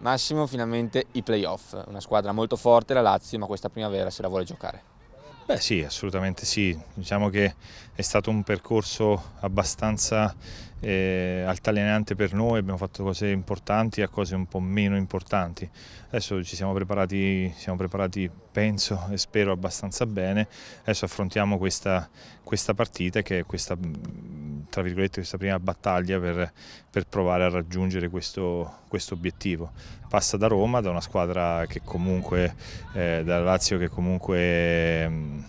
Massimo finalmente i playoff, una squadra molto forte la Lazio ma questa primavera se la vuole giocare. Beh sì, assolutamente sì, diciamo che è stato un percorso abbastanza eh, altalenante per noi, abbiamo fatto cose importanti a cose un po' meno importanti, adesso ci siamo preparati, siamo preparati penso e spero abbastanza bene, adesso affrontiamo questa, questa partita che è questa tra virgolette, questa prima battaglia per, per provare a raggiungere questo, questo, obiettivo. Passa da Roma, da una squadra che comunque, eh, da Lazio che comunque... Mh, ehm,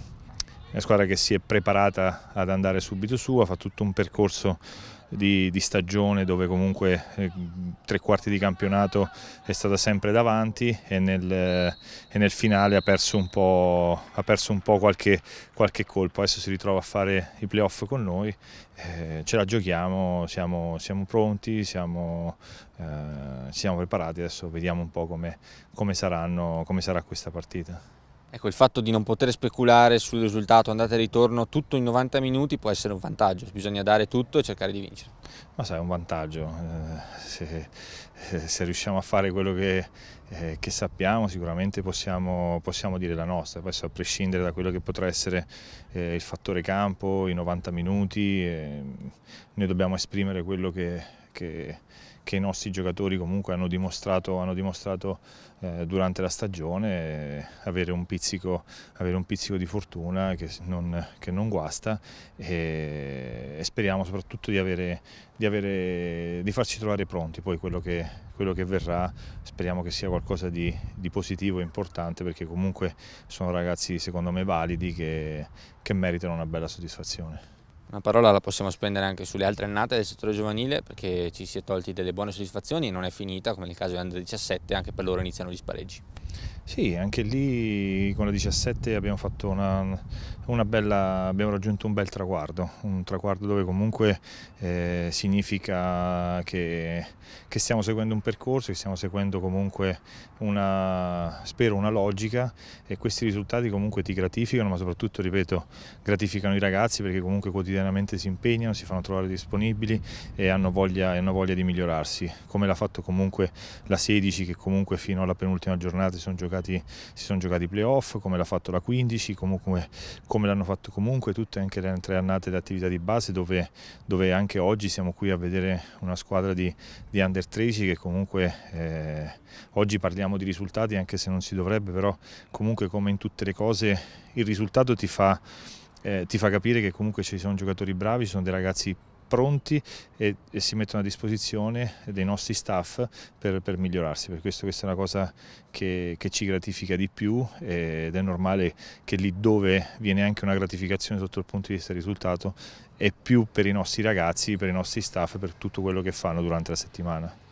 una squadra che si è preparata ad andare subito su, ha fatto tutto un percorso di, di stagione dove comunque eh, tre quarti di campionato è stata sempre davanti e nel, eh, e nel finale ha perso un po', perso un po qualche, qualche, colpo. Adesso si ritrova a fare i playoff con noi, eh, ce la giochiamo, siamo, siamo pronti, siamo, eh, siamo, preparati, adesso vediamo un po' come, come, saranno, come sarà questa partita. Ecco, il fatto di non poter speculare sul risultato andata e ritorno tutto in 90 minuti può essere un vantaggio, bisogna dare tutto e cercare di vincere. Ma sai, è un vantaggio, eh, se, eh, se, riusciamo a fare quello che, eh, che sappiamo sicuramente possiamo, possiamo, dire la nostra, adesso a prescindere da quello che potrà essere eh, il fattore campo, i 90 minuti, eh, noi dobbiamo esprimere quello che, che, che, i nostri giocatori comunque hanno dimostrato, hanno dimostrato eh, durante la stagione, eh, avere un, pizzico, avere, un pizzico, di fortuna che non, che non guasta e, e, speriamo soprattutto di, avere, di, avere, di, farci trovare pronti, poi quello che, quello che verrà speriamo che sia qualcosa qualcosa di, di positivo e importante perché comunque sono ragazzi secondo me validi che, che meritano una bella soddisfazione. Una parola la possiamo spendere anche sulle altre annate del settore giovanile perché ci si è tolti delle buone soddisfazioni e non è finita, come nel caso dell'Under 17, anche per loro iniziano gli spareggi. Sì, anche lì con la 17 abbiamo, una, una bella, abbiamo raggiunto un bel traguardo, un traguardo dove comunque eh, significa che, che, stiamo seguendo un percorso, che stiamo seguendo comunque una, spero, una logica e questi risultati comunque ti gratificano, ma soprattutto, ripeto, gratificano i ragazzi perché comunque quotidianamente quotidianamente si impegnano, si fanno trovare disponibili e hanno voglia, hanno voglia di migliorarsi, come l'ha fatto comunque la 16 che comunque fino alla penultima giornata si sono giocati, si sono i playoff, come l'ha fatto la 15, comunque, come l'hanno fatto comunque tutte anche le tre annate di attività di base dove, dove, anche oggi siamo qui a vedere una squadra di, di under 13 che comunque eh, oggi parliamo di risultati anche se non si dovrebbe, però comunque come in tutte le cose il risultato ti fa eh, ti fa capire che comunque ci sono giocatori bravi, ci sono dei ragazzi pronti e, e, si mettono a disposizione dei nostri staff per, per migliorarsi. Per questo questa è una cosa che, che ci gratifica di più ed è normale che lì dove viene anche una gratificazione sotto il punto di vista del risultato è più per i nostri ragazzi, per i nostri staff, per tutto quello che fanno durante la settimana.